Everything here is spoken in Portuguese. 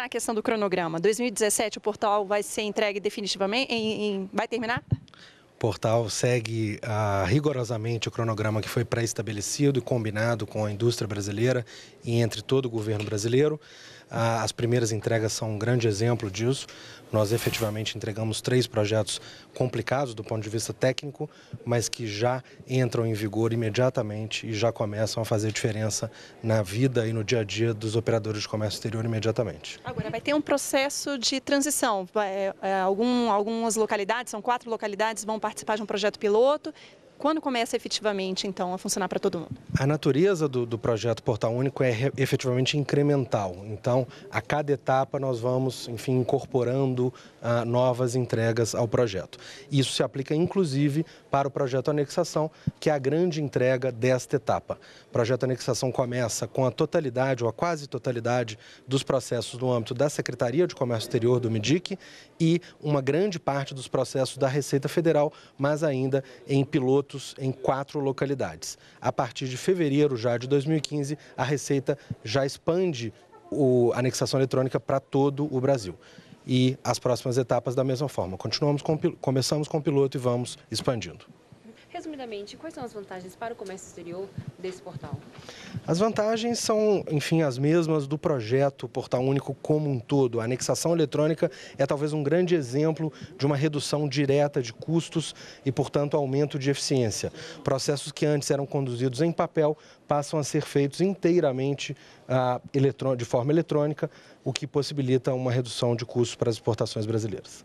está a questão do cronograma? 2017 o portal vai ser entregue definitivamente? Em, em, vai terminar? O portal segue ah, rigorosamente o cronograma que foi pré-estabelecido e combinado com a indústria brasileira e entre todo o governo brasileiro. As primeiras entregas são um grande exemplo disso. Nós efetivamente entregamos três projetos complicados do ponto de vista técnico, mas que já entram em vigor imediatamente e já começam a fazer diferença na vida e no dia a dia dos operadores de comércio exterior imediatamente. Agora, vai ter um processo de transição. É, é, algum, algumas localidades, são quatro localidades, vão participar de um projeto piloto quando começa efetivamente, então, a funcionar para todo mundo? A natureza do, do projeto Portal Único é efetivamente incremental. Então, a cada etapa nós vamos, enfim, incorporando ah, novas entregas ao projeto. Isso se aplica, inclusive, para o projeto Anexação, que é a grande entrega desta etapa. O projeto Anexação começa com a totalidade, ou a quase totalidade, dos processos no âmbito da Secretaria de Comércio Exterior do MeDIC e uma grande parte dos processos da Receita Federal, mas ainda em piloto em quatro localidades. A partir de fevereiro já de 2015, a Receita já expande a anexação eletrônica para todo o Brasil. E as próximas etapas da mesma forma. Continuamos com, começamos com o piloto e vamos expandindo quais são as vantagens para o comércio exterior desse portal? As vantagens são, enfim, as mesmas do projeto Portal Único como um todo. A anexação eletrônica é talvez um grande exemplo de uma redução direta de custos e, portanto, aumento de eficiência. Processos que antes eram conduzidos em papel passam a ser feitos inteiramente ah, de forma eletrônica, o que possibilita uma redução de custos para as exportações brasileiras.